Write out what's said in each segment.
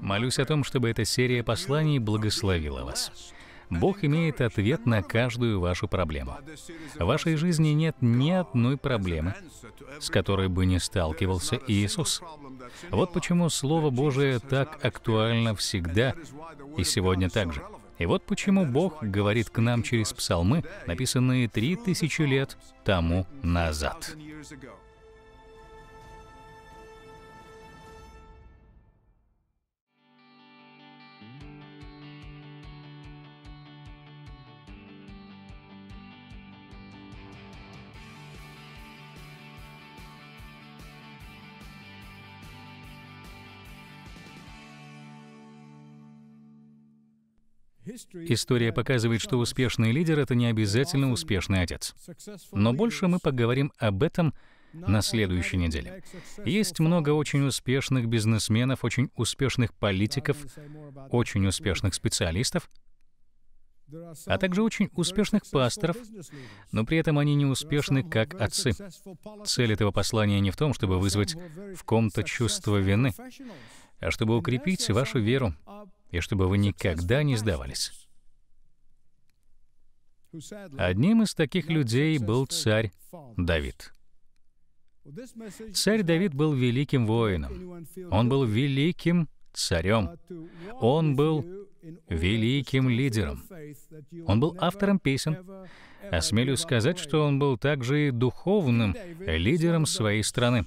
Молюсь о том, чтобы эта серия посланий благословила вас. Бог имеет ответ на каждую вашу проблему. В вашей жизни нет ни одной проблемы, с которой бы не сталкивался Иисус. Вот почему Слово Божие так актуально всегда и сегодня также. И вот почему Бог говорит к нам через псалмы, написанные три тысячи лет тому назад. История показывает, что успешный лидер — это не обязательно успешный отец. Но больше мы поговорим об этом на следующей неделе. Есть много очень успешных бизнесменов, очень успешных политиков, очень успешных специалистов, а также очень успешных пасторов, но при этом они не успешны как отцы. Цель этого послания не в том, чтобы вызвать в ком-то чувство вины, а чтобы укрепить вашу веру и чтобы вы никогда не сдавались. Одним из таких людей был царь Давид. Царь Давид был великим воином. Он был великим царем. Он был великим лидером. Он был автором песен. Осмелюсь а сказать, что он был также и духовным лидером своей страны.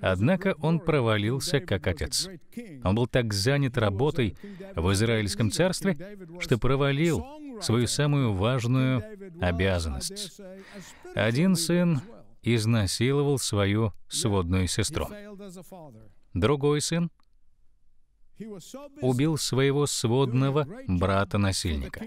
Однако он провалился как отец. Он был так занят работой в Израильском царстве, что провалил свою самую важную обязанность. Один сын изнасиловал свою сводную сестру. Другой сын убил своего сводного брата-насильника.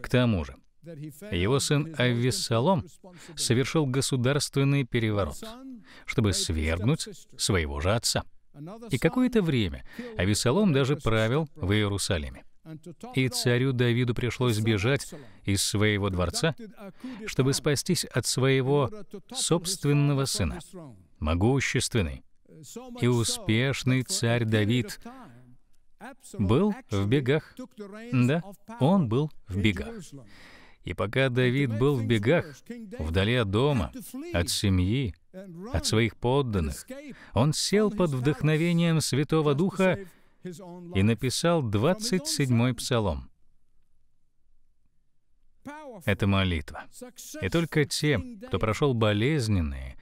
К тому же, его сын Авессалом совершил государственный переворот, чтобы свергнуть своего же отца. И какое-то время Авессалом даже правил в Иерусалиме. И царю Давиду пришлось бежать из своего дворца, чтобы спастись от своего собственного сына. Могущественный uh, и успешный царь Давид был в бегах. Да, он был в бегах. И пока Давид был в бегах, вдали от дома, от семьи, от своих подданных, он сел под вдохновением Святого Духа и написал 27-й псалом. Это молитва. И только те, кто прошел болезненные,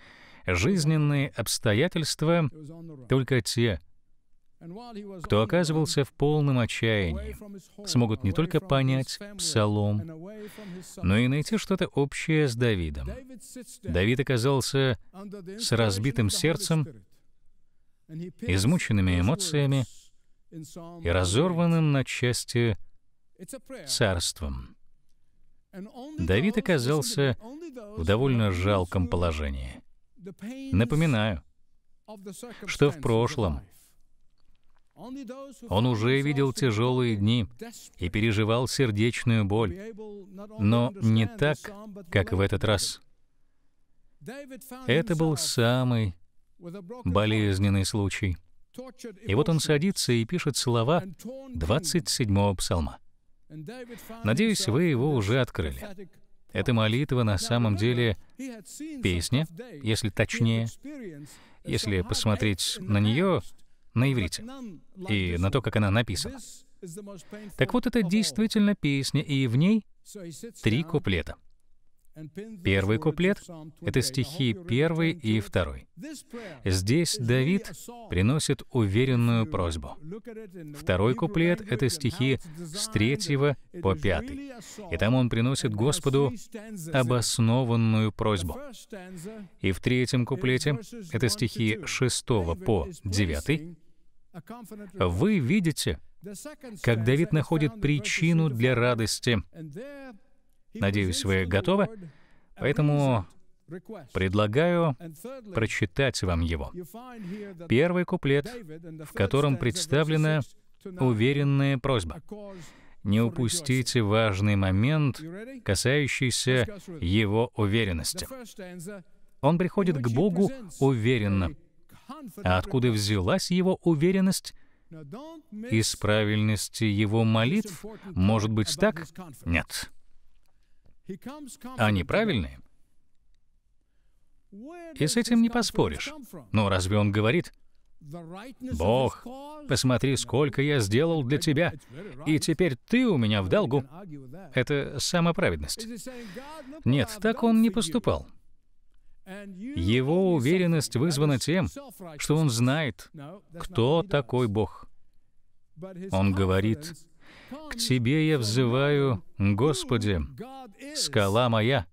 жизненные обстоятельства, только те, кто оказывался в полном отчаянии, смогут не только понять псалом, но и найти что-то общее с Давидом. Давид оказался с разбитым сердцем, измученными эмоциями и разорванным на части царством. Давид оказался в довольно жалком положении. Напоминаю, что в прошлом — он уже видел тяжелые дни и переживал сердечную боль, но не так, как в этот раз. Это был самый болезненный случай. И вот он садится и пишет слова 27-го псалма. Надеюсь, вы его уже открыли. Эта молитва на самом деле песня, если точнее, если посмотреть на нее на иврите, и на то, как она написана. Так вот, это действительно песня, и в ней три куплета. Первый куплет — это стихи первый и второй. Здесь Давид приносит уверенную просьбу. Второй куплет — это стихи с третьего по пятый. И там он приносит Господу обоснованную просьбу. И в третьем куплете — это стихи шестого по девятый, вы видите, как Давид находит причину для радости. Надеюсь, вы готовы? Поэтому предлагаю прочитать вам его. Первый куплет, в котором представлена уверенная просьба. Не упустите важный момент, касающийся его уверенности. Он приходит к Богу уверенно. А откуда взялась его уверенность из правильности его молитв? Может быть так? Нет. Они правильные? И с этим не поспоришь. Но разве он говорит, «Бог, посмотри, сколько я сделал для тебя, и теперь ты у меня в долгу». Это самоправедность. Нет, так он не поступал. Его уверенность вызвана тем, что он знает, кто такой Бог. Он говорит, «К Тебе я взываю, Господи, скала моя».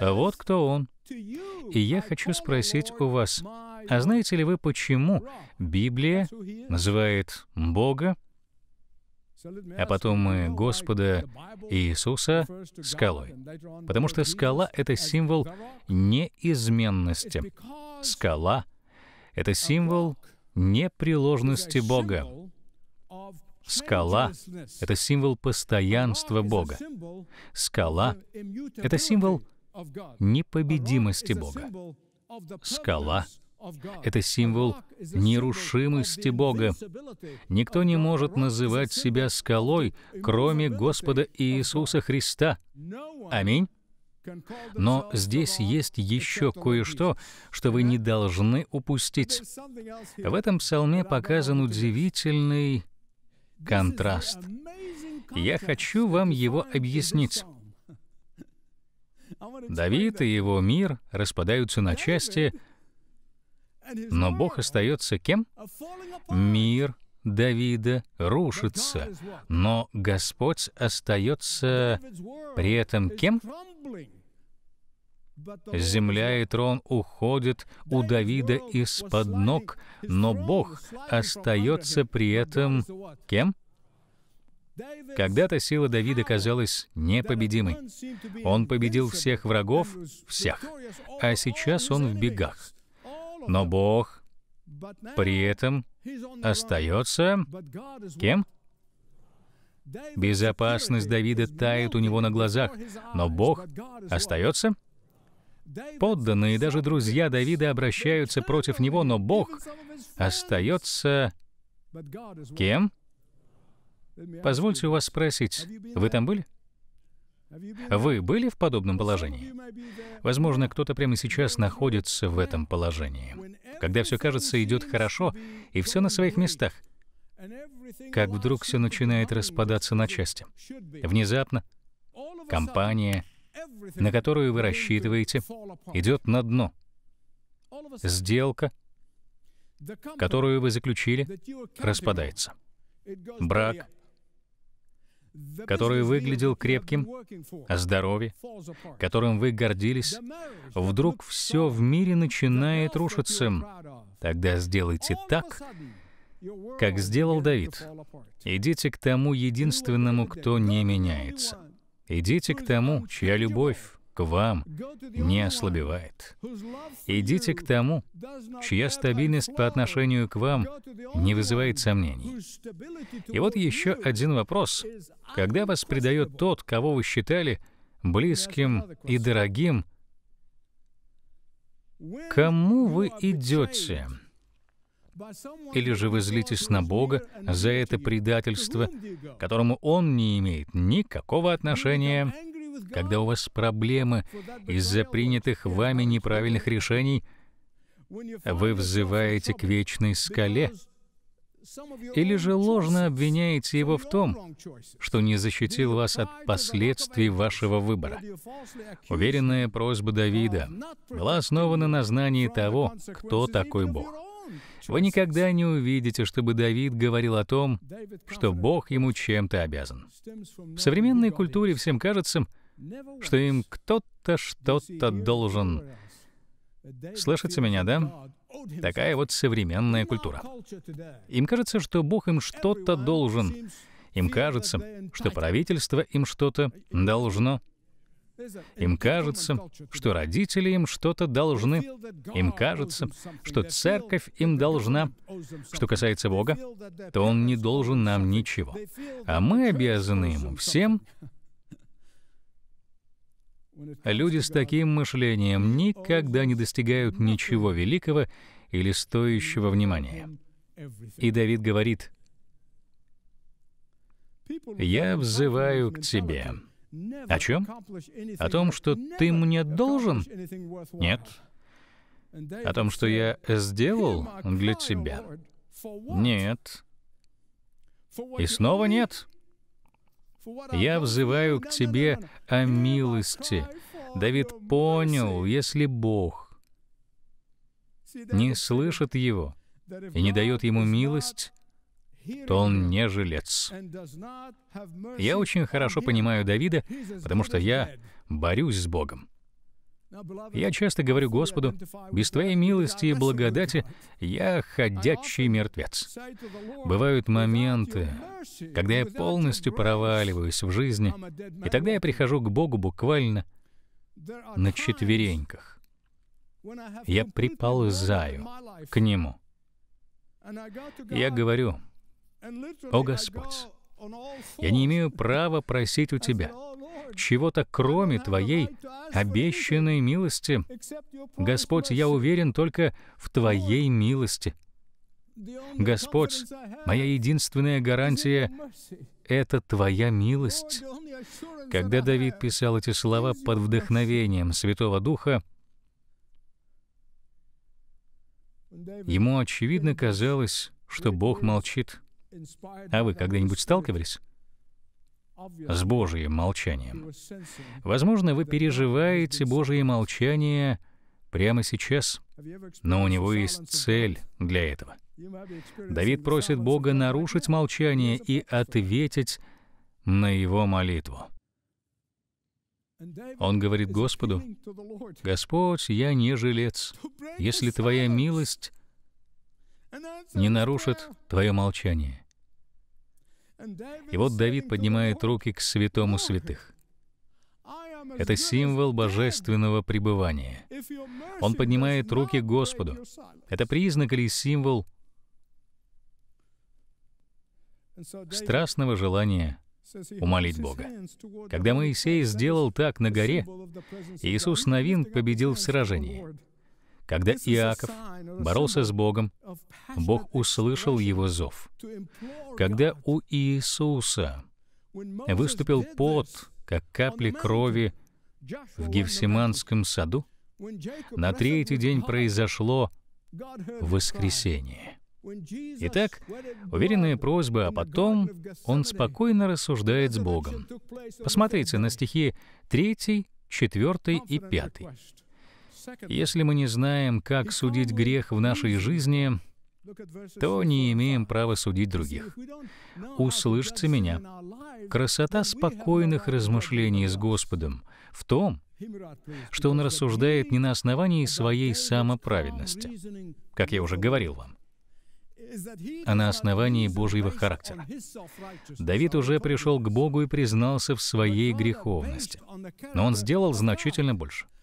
А вот кто он. И я хочу спросить у вас, а знаете ли вы, почему Библия называет Бога а потом мы Господа Иисуса скалой. Потому что скала — это символ неизменности. Скала — это символ непреложности Бога. Скала — это символ постоянства Бога. Скала — это символ непобедимости Бога. Скала это символ нерушимости Бога. Никто не может называть себя скалой, кроме Господа Иисуса Христа. Аминь. Но здесь есть еще кое-что, что вы не должны упустить. В этом псалме показан удивительный контраст. Я хочу вам его объяснить. Давид и его мир распадаются на части, но Бог остается кем? Мир Давида рушится, но Господь остается при этом кем? Земля и трон уходят у Давида из-под ног, но Бог остается при этом кем? Когда-то сила Давида казалась непобедимой. Он победил всех врагов, всех. А сейчас он в бегах но Бог при этом остается кем? Безопасность Давида тает у него на глазах, но Бог остается. Подданные даже друзья Давида обращаются против него, но Бог остается кем? Позвольте у вас спросить, вы там были? Вы были в подобном положении? Возможно, кто-то прямо сейчас находится в этом положении, когда все кажется идет хорошо и все на своих местах, как вдруг все начинает распадаться на части. Внезапно компания, на которую вы рассчитываете, идет на дно. Сделка, которую вы заключили, распадается. Брак который выглядел крепким, о здоровье, которым вы гордились, вдруг все в мире начинает рушиться. Тогда сделайте так, как сделал Давид. Идите к тому единственному, кто не меняется. Идите к тому, чья любовь к вам не ослабевает. Идите к тому, чья стабильность по отношению к вам не вызывает сомнений. И вот еще один вопрос. Когда вас предает тот, кого вы считали близким и дорогим, кому вы идете? Или же вы злитесь на Бога за это предательство, которому Он не имеет никакого отношения, когда у вас проблемы из-за принятых вами неправильных решений, вы взываете к вечной скале, или же ложно обвиняете его в том, что не защитил вас от последствий вашего выбора. Уверенная просьба Давида была основана на знании того, кто такой Бог. Вы никогда не увидите, чтобы Давид говорил о том, что Бог ему чем-то обязан. В современной культуре всем кажется, что им кто-то что-то должен. Слышите меня, да? Такая вот современная культура. Им кажется, что Бог им что-то должен. Им кажется, что правительство им что-то должно. Им кажется, что родители им что-то должны. Им кажется, что церковь им должна. Что касается Бога, то Он не должен нам ничего. А мы обязаны Ему всем, Люди с таким мышлением никогда не достигают ничего великого или стоящего внимания. И Давид говорит, «Я взываю к тебе». О чем? О том, что ты мне должен? Нет. О том, что я сделал для тебя? Нет. И снова нет. Я взываю к тебе о милости. Давид понял, если Бог не слышит его и не дает ему милость, то он не жилец. Я очень хорошо понимаю Давида, потому что я борюсь с Богом. Я часто говорю Господу, без Твоей милости и благодати я ходячий мертвец. Бывают моменты, когда я полностью проваливаюсь в жизни, и тогда я прихожу к Богу буквально на четвереньках. Я приползаю к Нему. Я говорю, «О Господь, я не имею права просить у Тебя, чего-то кроме Твоей обещанной милости. Господь, я уверен только в Твоей милости. Господь, моя единственная гарантия — это Твоя милость. Когда Давид писал эти слова под вдохновением Святого Духа, ему очевидно казалось, что Бог молчит. А вы когда-нибудь сталкивались с Божьим молчанием. Возможно, вы переживаете Божье молчание прямо сейчас, но у него есть цель для этого. Давид просит Бога нарушить молчание и ответить на его молитву. Он говорит Господу, «Господь, я не жилец. Если Твоя милость не нарушит Твое молчание, и вот Давид поднимает руки к святому святых. Это символ божественного пребывания. Он поднимает руки к Господу. Это признак или символ страстного желания умолить Бога. Когда Моисей сделал так на горе, Иисус Новин победил в сражении — когда Иаков боролся с Богом, Бог услышал его зов. Когда у Иисуса выступил пот, как капли крови в Гефсиманском саду, на третий день произошло воскресение. Итак, уверенная просьба, а потом он спокойно рассуждает с Богом. Посмотрите на стихи 3, 4 и 5. Если мы не знаем, как судить грех в нашей жизни, то не имеем права судить других. Услышьте меня. Красота спокойных размышлений с Господом в том, что Он рассуждает не на основании своей самоправедности, как я уже говорил вам, а на основании Божьего характера. Давид уже пришел к Богу и признался в своей греховности, но он сделал значительно больше —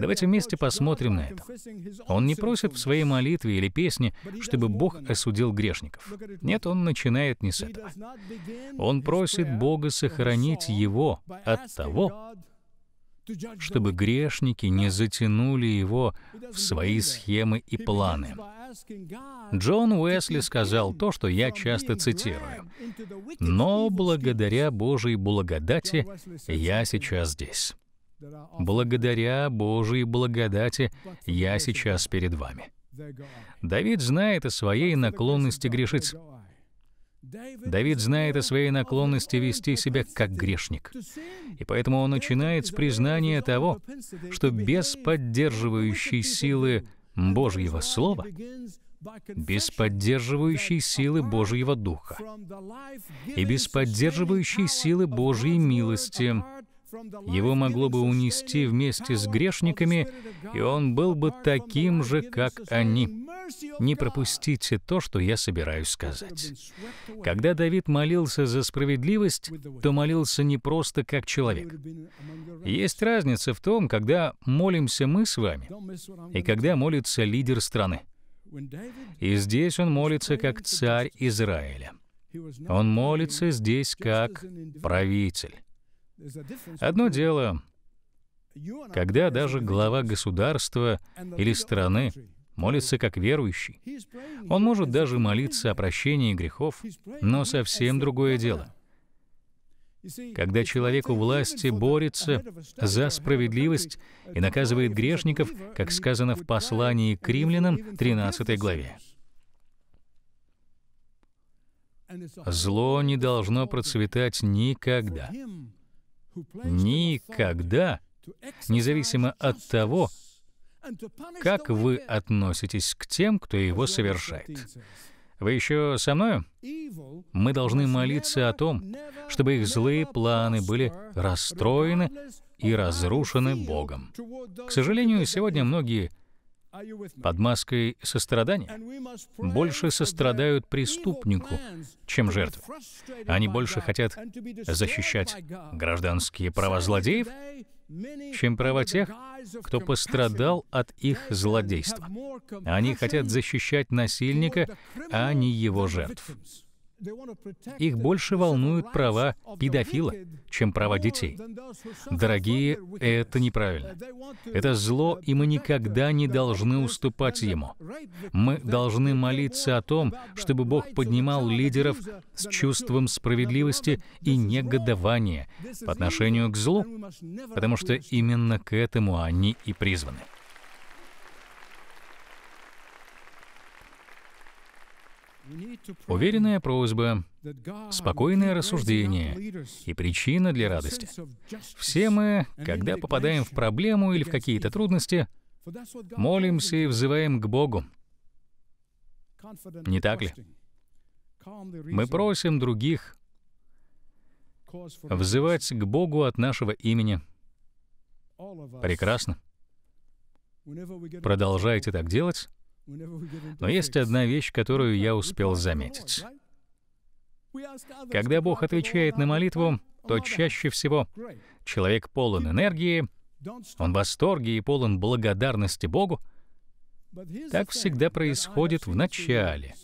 Давайте вместе посмотрим на это. Он не просит в своей молитве или песне, чтобы Бог осудил грешников. Нет, он начинает не с этого. Он просит Бога сохранить его от того, чтобы грешники не затянули его в свои схемы и планы. Джон Уэсли сказал то, что я часто цитирую. «Но благодаря Божьей благодати я сейчас здесь». Благодаря Божьей благодати я сейчас перед вами. Давид знает о своей наклонности грешить. Давид знает о своей наклонности вести себя как грешник. И поэтому он начинает с признания того, что без поддерживающей силы Божьего Слова, без поддерживающей силы Божьего Духа и без поддерживающей силы Божьей милости его могло бы унести вместе с грешниками, и он был бы таким же, как они. Не пропустите то, что я собираюсь сказать. Когда Давид молился за справедливость, то молился не просто как человек. Есть разница в том, когда молимся мы с вами, и когда молится лидер страны. И здесь он молится как царь Израиля. Он молится здесь как правитель. Одно дело, когда даже глава государства или страны молится как верующий. Он может даже молиться о прощении грехов, но совсем другое дело. Когда человек у власти борется за справедливость и наказывает грешников, как сказано в послании к римлянам 13 главе. Зло не должно процветать никогда. Никогда, независимо от того, как вы относитесь к тем, кто его совершает. Вы еще со мною? Мы должны молиться о том, чтобы их злые планы были расстроены и разрушены Богом. К сожалению, сегодня многие под маской сострадания больше сострадают преступнику, чем жертве. Они больше хотят защищать гражданские права злодеев, чем права тех, кто пострадал от их злодейства. Они хотят защищать насильника, а не его жертв. Их больше волнуют права педофила, чем права детей. Дорогие, это неправильно. Это зло, и мы никогда не должны уступать ему. Мы должны молиться о том, чтобы Бог поднимал лидеров с чувством справедливости и негодования по отношению к злу, потому что именно к этому они и призваны. Уверенная просьба, спокойное рассуждение и причина для радости. Все мы, когда попадаем в проблему или в какие-то трудности, молимся и взываем к Богу. Не так ли? Мы просим других взывать к Богу от нашего имени. Прекрасно. Продолжайте так делать, но есть одна вещь, которую я успел заметить. Когда Бог отвечает на молитву, то чаще всего человек полон энергии, он в восторге и полон благодарности Богу. Так всегда происходит в начале.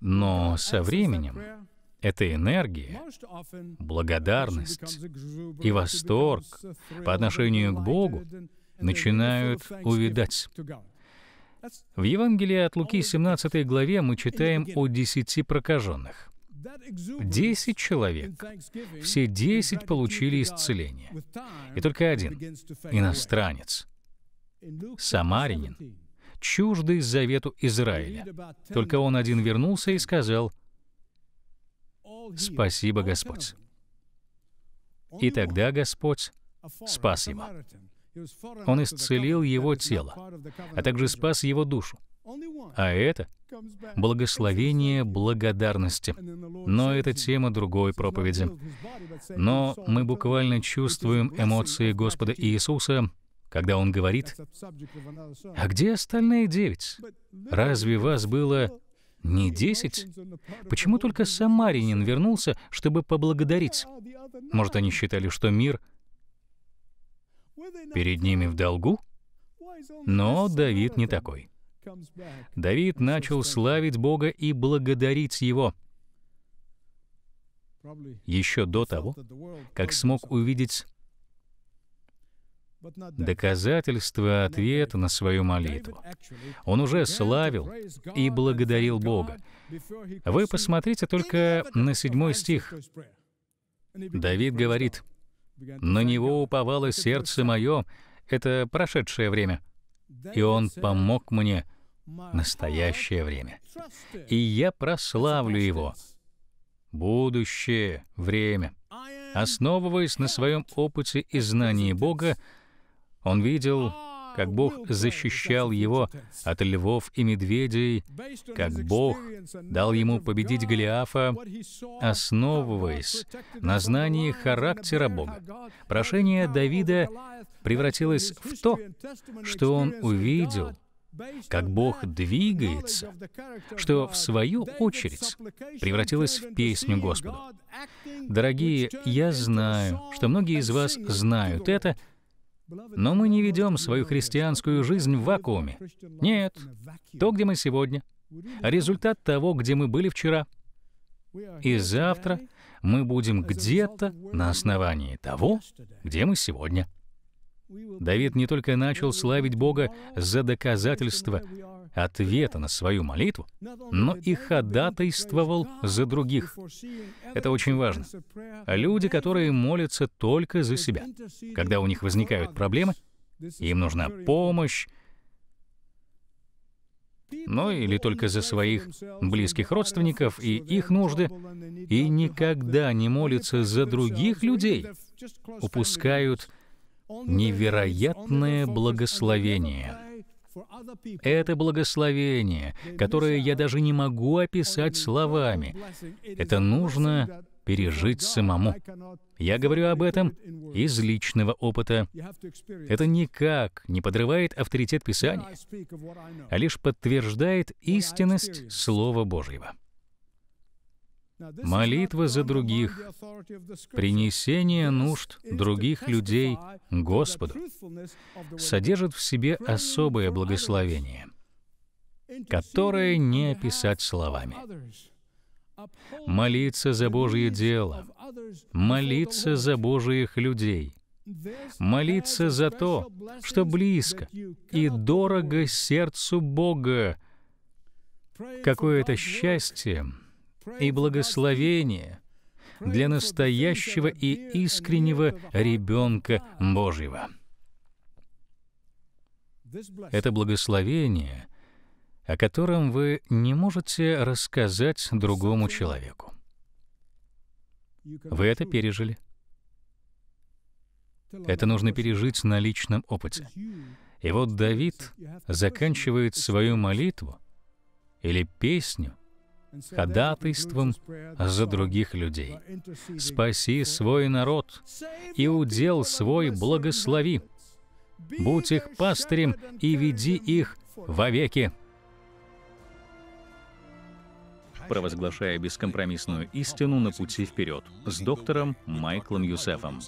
Но со временем эта энергия, благодарность и восторг по отношению к Богу начинают увидать. В Евангелии от Луки 17 главе мы читаем о десяти прокаженных. Десять человек. Все десять получили исцеление. И только один — иностранец, самарянин, чуждый завету Израиля. Только он один вернулся и сказал «Спасибо, Господь». И тогда Господь спас его. Он исцелил его тело, а также спас его душу. А это — благословение благодарности. Но это тема другой проповеди. Но мы буквально чувствуем эмоции Господа Иисуса, когда Он говорит, «А где остальные девять? Разве вас было не десять? Почему только самарянин вернулся, чтобы поблагодарить? Может, они считали, что мир перед ними в долгу? Но Давид не такой. Давид начал славить Бога и благодарить Его еще до того, как смог увидеть доказательство ответа на свою молитву. Он уже славил и благодарил Бога. Вы посмотрите только на седьмой стих. Давид говорит, на него уповало сердце мое, это прошедшее время, и он помог мне настоящее время. И я прославлю его, будущее время. Основываясь на своем опыте и знании Бога, он видел как Бог защищал его от львов и медведей, как Бог дал ему победить Голиафа, основываясь на знании характера Бога. Прошение Давида превратилось в то, что он увидел, как Бог двигается, что в свою очередь превратилось в песню Господу. Дорогие, я знаю, что многие из вас знают это, но мы не ведем свою христианскую жизнь в вакууме. Нет. То, где мы сегодня, результат того, где мы были вчера. И завтра мы будем где-то на основании того, где мы сегодня. Давид не только начал славить Бога за доказательство ответа на свою молитву, но и ходатайствовал за других. Это очень важно. Люди, которые молятся только за себя, когда у них возникают проблемы, им нужна помощь, ну или только за своих близких родственников и их нужды, и никогда не молятся за других людей, упускают невероятное благословение. Это благословение, которое я даже не могу описать словами. Это нужно пережить самому. Я говорю об этом из личного опыта. Это никак не подрывает авторитет Писания, а лишь подтверждает истинность Слова Божьего молитва за других, принесение нужд других людей Господу содержит в себе особое благословение, которое не описать словами. Молиться за Божье дело, молиться за Божьих людей, молиться за то, что близко и дорого сердцу Бога, какое-то счастье и благословение для настоящего и искреннего ребенка Божьего. Это благословение, о котором вы не можете рассказать другому человеку. Вы это пережили. Это нужно пережить на личном опыте. И вот Давид заканчивает свою молитву или песню ходатайством за других людей. Спаси свой народ и удел свой благослови. Будь их пастырем и веди их вовеки. Провозглашая бескомпромиссную истину на пути вперед с доктором Майклом Юсефом.